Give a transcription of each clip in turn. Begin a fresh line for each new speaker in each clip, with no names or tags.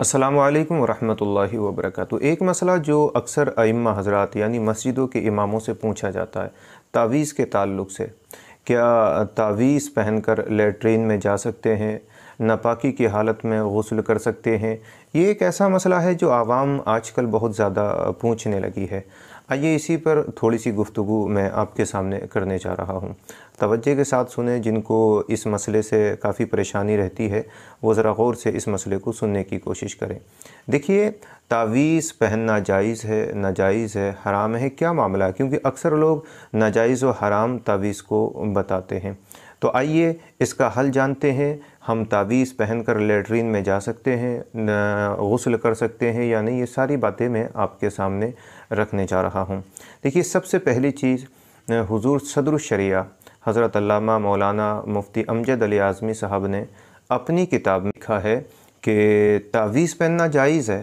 असलकम वरहमल वबरक एक मसला जो अक्सर अम्मा हजरात यानी मस्जिदों के इमामों से पूछा जाता है तावीज़ के ताल्लुक से क्या तावीज़ पहनकर लेट्रीन में जा सकते हैं नापाकी की हालत में गसल कर सकते हैं ये एक ऐसा मसला है जो आवाम आजकल बहुत ज़्यादा पूछने लगी है आइए इसी पर थोड़ी सी गुफ्तु मैं आपके सामने करने जा रहा हूँ तोज्जे के साथ सुने जिनको इस मसले से काफ़ी परेशानी रहती है वो ज़रा गौर से इस मसले को सुनने की कोशिश करें देखिए तावीज़ पहनना जायज़ है नाजायज़ है हराम है क्या मामला है क्योंकि अक्सर लोग नाजायज़ व हराम तावीज़ को बताते हैं तो आइए इसका हल जानते हैं हम तावीज़ पहन कर लेटरीन में जा सकते हैं गसल कर सकते हैं या नहीं ये सारी बातें मैं आपके सामने रखने जा रहा हूँ देखिए सबसे पहली चीज़ हुजूर शरिया हज़रत अल्लामा मौलाना मुफ्ती अमजद अली आज़मी साहब ने अपनी किताब में लिखा है कि तावीज़ पहनना जायज़ है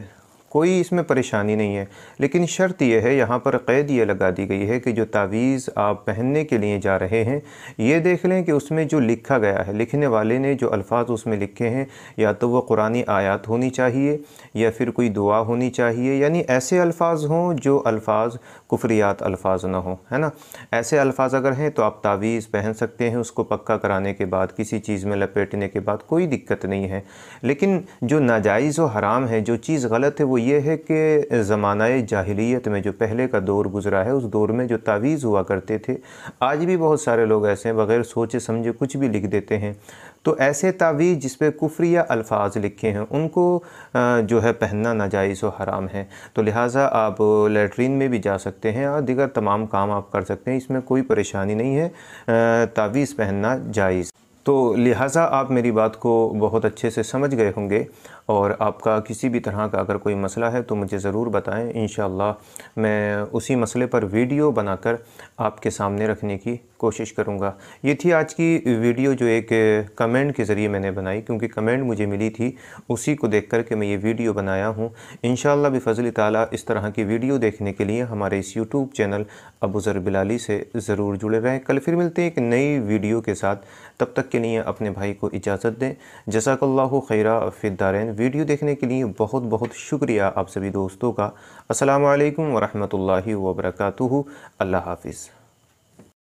कोई इसमें परेशानी नहीं है लेकिन शर्त यह है यहाँ पर क़ैद ये लगा दी गई है कि जो तावीज़ आप पहनने के लिए जा रहे हैं ये देख लें कि उसमें जो लिखा गया है लिखने वाले ने जो अल्फाज उसमें लिखे हैं या तो वह कुरानी आयात होनी चाहिए या फिर कोई दुआ होनी चाहिए यानी ऐसे अल्फाज हों जो अल्फाज कुफरियात अल्फाज ना हों है ना ऐसे अल्फाज अगर हैं तो आप तावीज़ पहन सकते हैं उसको पक्का कराने के बाद किसी चीज़ में लपेटने के बाद कोई दिक्कत नहीं है लेकिन जो नाजायज़ व हराम है जो चीज़ गलत है वो ये है कि ज़माना जाहिलियत में जो पहले का दौर गुजरा है उस दौर में जो तावीज़ हुआ करते थे आज भी बहुत सारे लोग ऐसे हैं बग़ैर सोचे समझे कुछ भी लिख देते हैं तो ऐसे तावीज़ जिस पर कुफ्रिया अल्फाज लिखे हैं उनको जो है पहनना नाजायज़ व हराम है तो लिहाजा आप लेट्रीन में भी जा सकते हैं और दिगर तमाम काम आप कर सकते हैं इसमें कोई परेशानी नहीं है तावीज़ पहनना जायज़ तो लिहाजा आप मेरी बात को बहुत अच्छे से समझ गए होंगे और आपका किसी भी तरह का अगर कोई मसला है तो मुझे ज़रूर बताएं इन मैं उसी मसले पर वीडियो बनाकर आपके सामने रखने की कोशिश करूँगा ये थी आज की वीडियो जो एक कमेंट के ज़रिए मैंने बनाई क्योंकि कमेंट मुझे मिली थी उसी को देख कर के मैं ये वीडियो बनाया हूँ इन बेफजल ताली इस तरह की वीडियो देखने के लिए हमारे इस यूट्यूब चैनल अबूज़र बिलाली से ज़रूर जुड़े रहें कल फिर मिलते हैं एक नई वीडियो के साथ तब तक के लिए अपने भाई को इजाज़त दें जसाकल्ला खैरा फ़िदारैन वीडियो देखने के लिए बहुत बहुत शुक्रिया आप सभी दोस्तों का असलकम वरहमल वर्का अल्लाह हाफिज़